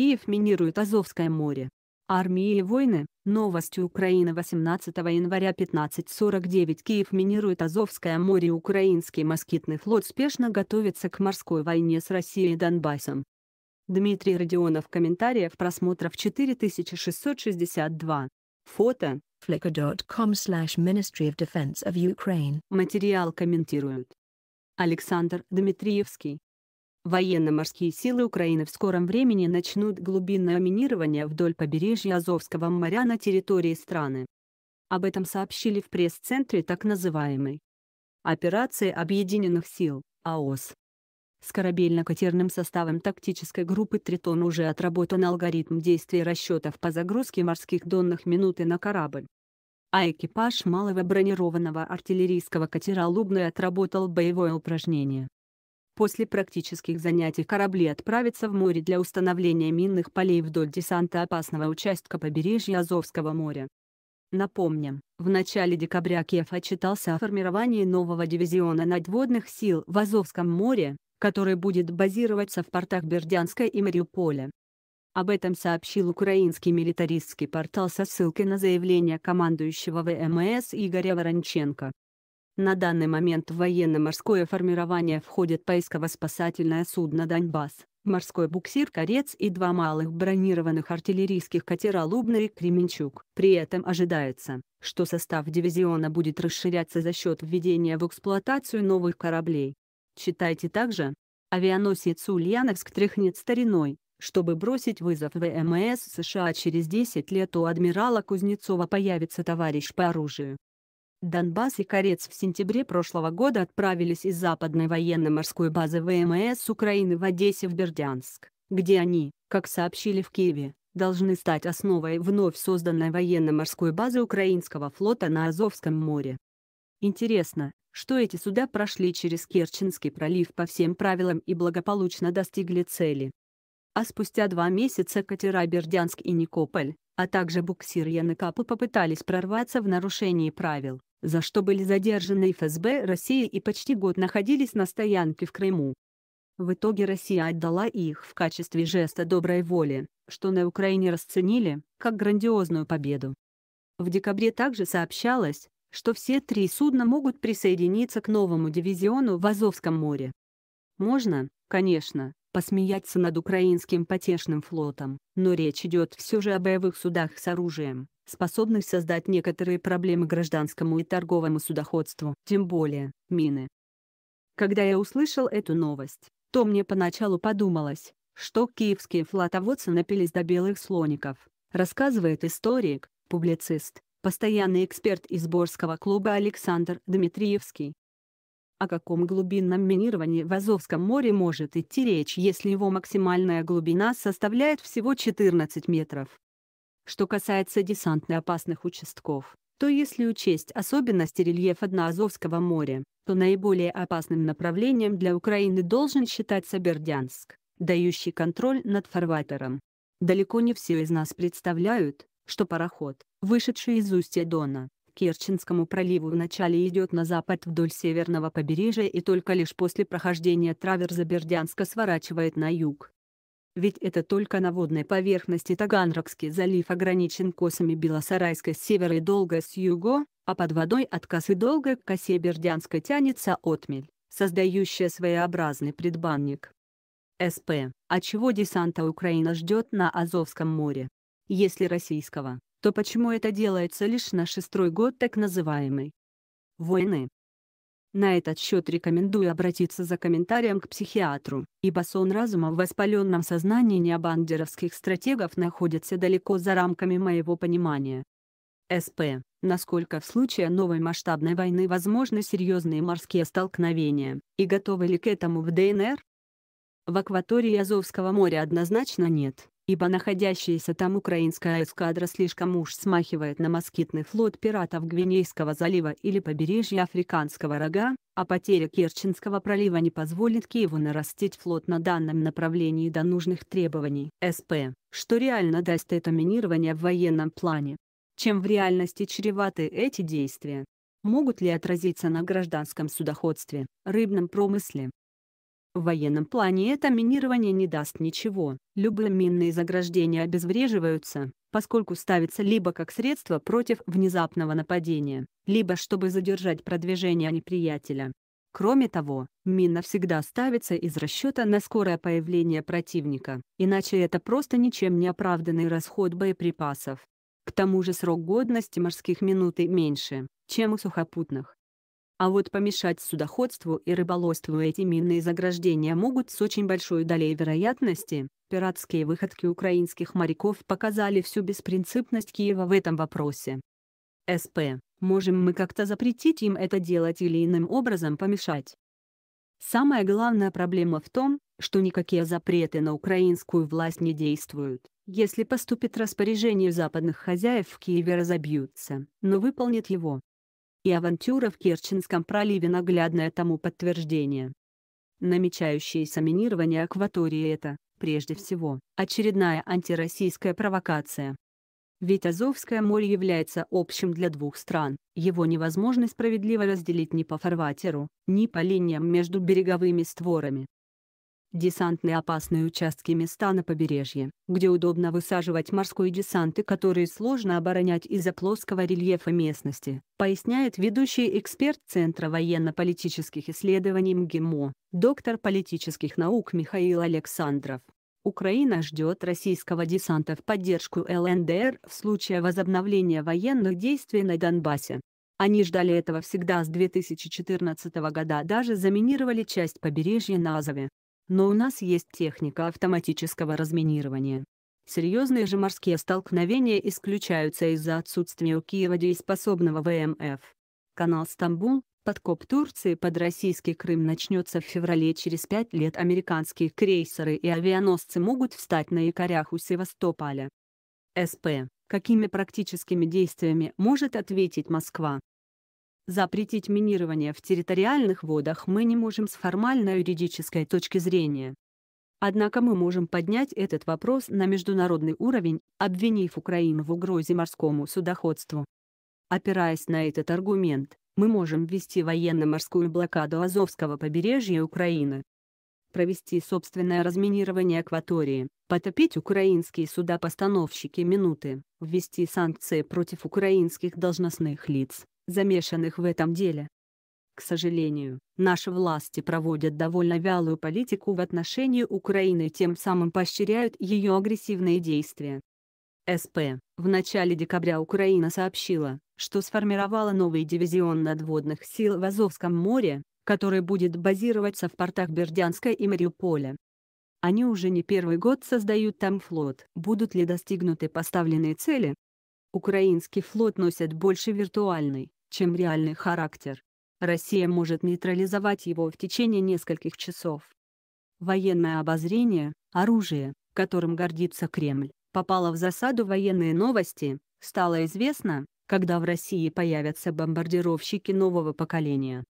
Киев минирует Азовское море. Армии и войны. Новости Украины 18 января 15.49 Киев минирует Азовское море украинский москитный флот спешно готовится к морской войне с Россией и Донбассом. Дмитрий Родионов комментариев просмотров 4662. Фото. flickr.com slash Ministry of Defense of Ukraine. Материал комментируют. Александр Дмитриевский. Военно-морские силы Украины в скором времени начнут глубинное минирование вдоль побережья Азовского моря на территории страны. Об этом сообщили в пресс-центре так называемой операции Объединенных сил АОС. С корабельно-катерным составом тактической группы «Тритон» уже отработан алгоритм действий расчетов по загрузке морских донных минуты на корабль. А экипаж малого бронированного артиллерийского катера «Лубный» отработал боевое упражнение после практических занятий корабли отправятся в море для установления минных полей вдоль десанта опасного участка побережья Азовского моря. Напомним, в начале декабря Киев отчитался о формировании нового дивизиона надводных сил в Азовском море, который будет базироваться в портах Бердянска и Мариуполя. Об этом сообщил украинский милитаристский портал со ссылкой на заявление командующего ВМС Игоря Воронченко. На данный момент в военно-морское формирование входит поисково-спасательное судно «Донбасс», морской буксир «Корец» и два малых бронированных артиллерийских катера «Лубный» и «Кременчук». При этом ожидается, что состав дивизиона будет расширяться за счет введения в эксплуатацию новых кораблей. Читайте также. Авианосец «Ульяновск» тряхнет стариной, чтобы бросить вызов ВМС США через 10 лет у адмирала Кузнецова появится товарищ по оружию. Донбасс и Корец в сентябре прошлого года отправились из западной военно-морской базы ВМС Украины в Одессе в Бердянск, где они, как сообщили в Киеве, должны стать основой вновь созданной военно-морской базы украинского флота на Азовском море. Интересно, что эти суда прошли через Керченский пролив по всем правилам и благополучно достигли цели. А спустя два месяца катера «Бердянск» и «Никополь», а также буксир «Янакапы» попытались прорваться в нарушении правил за что были задержаны ФСБ России и почти год находились на стоянке в Крыму. В итоге Россия отдала их в качестве жеста доброй воли, что на Украине расценили, как грандиозную победу. В декабре также сообщалось, что все три судна могут присоединиться к новому дивизиону в Азовском море. Можно, конечно, посмеяться над украинским потешным флотом, но речь идет все же о боевых судах с оружием, способных создать некоторые проблемы гражданскому и торговому судоходству, тем более, мины. Когда я услышал эту новость, то мне поначалу подумалось, что киевские флотоводцы напились до белых слоников, рассказывает историк, публицист, постоянный эксперт из Борского клуба Александр Дмитриевский. О каком глубинном минировании в Азовском море может идти речь, если его максимальная глубина составляет всего 14 метров? Что касается десантно-опасных участков, то если учесть особенности рельефа дна Азовского моря, то наиболее опасным направлением для Украины должен считаться Бердянск, дающий контроль над фарватером. Далеко не все из нас представляют, что пароход, вышедший из устья Дона, Керченскому проливу вначале идет на запад вдоль северного побережья и только лишь после прохождения траверза Бердянска сворачивает на юг. Ведь это только на водной поверхности Таганрогский залив ограничен косами Белосарайска с севера и долго с юго, а под водой от косы долго к косе Бердянска тянется отмель, создающая своеобразный предбанник. СП. А чего десанта Украина ждет на Азовском море? Если российского, то почему это делается лишь на шестой год так называемой войны? На этот счет рекомендую обратиться за комментарием к психиатру, ибо сон разума в воспаленном сознании необандеровских стратегов находится далеко за рамками моего понимания. СП. Насколько в случае новой масштабной войны возможны серьезные морские столкновения, и готовы ли к этому в ДНР? В акватории Азовского моря однозначно нет ибо находящаяся там украинская эскадра слишком уж смахивает на москитный флот пиратов Гвинейского залива или побережья Африканского рога, а потеря Керченского пролива не позволит Киеву нарастить флот на данном направлении до нужных требований. СП, что реально даст это минирование в военном плане. Чем в реальности чреваты эти действия? Могут ли отразиться на гражданском судоходстве, рыбном промысле, в военном плане это минирование не даст ничего. Любые минные заграждения обезвреживаются, поскольку ставятся либо как средство против внезапного нападения, либо чтобы задержать продвижение неприятеля. Кроме того, мина всегда ставится из расчета на скорое появление противника, иначе это просто ничем не оправданный расход боеприпасов. К тому же срок годности морских минуты меньше, чем у сухопутных. А вот помешать судоходству и рыболовству эти минные заграждения могут с очень большой долей вероятности. Пиратские выходки украинских моряков показали всю беспринципность Киева в этом вопросе. СП. Можем мы как-то запретить им это делать или иным образом помешать? Самая главная проблема в том, что никакие запреты на украинскую власть не действуют. Если поступит распоряжение западных хозяев в Киеве разобьются, но выполнит его, и авантюра в Керченском проливе наглядное тому подтверждение. Намечающееся минирование акватории – это, прежде всего, очередная антироссийская провокация. Ведь Азовское море является общим для двух стран, его невозможно справедливо разделить ни по фарватеру, ни по линиям между береговыми створами десантные опасные участки места на побережье, где удобно высаживать морской десант и которые сложно оборонять из-за плоского рельефа местности, поясняет ведущий эксперт Центра военно-политических исследований МГИМО, доктор политических наук Михаил Александров. Украина ждет российского десанта в поддержку ЛНДР в случае возобновления военных действий на Донбассе. Они ждали этого всегда с 2014 года, даже заминировали часть побережья на Азове. Но у нас есть техника автоматического разминирования. Серьезные же морские столкновения исключаются из-за отсутствия у Киева дееспособного ВМФ. Канал Стамбул, подкоп Турции под российский Крым начнется в феврале через пять лет американские крейсеры и авианосцы могут встать на якорях у Севастополя. СП. Какими практическими действиями может ответить Москва? Запретить минирование в территориальных водах мы не можем с формально-юридической точки зрения. Однако мы можем поднять этот вопрос на международный уровень, обвинив Украину в угрозе морскому судоходству. Опираясь на этот аргумент, мы можем ввести военно-морскую блокаду Азовского побережья Украины, провести собственное разминирование акватории, потопить украинские суда-постановщики минуты, ввести санкции против украинских должностных лиц, замешанных в этом деле. К сожалению, наши власти проводят довольно вялую политику в отношении Украины тем самым поощряют ее агрессивные действия. СП. В начале декабря Украина сообщила, что сформировала новый дивизион надводных сил в Азовском море, который будет базироваться в портах Бердянска и Мариуполя. Они уже не первый год создают там флот. Будут ли достигнуты поставленные цели, Украинский флот носит больше виртуальный, чем реальный характер. Россия может нейтрализовать его в течение нескольких часов. Военное обозрение, оружие, которым гордится Кремль, попало в засаду военные новости, стало известно, когда в России появятся бомбардировщики нового поколения.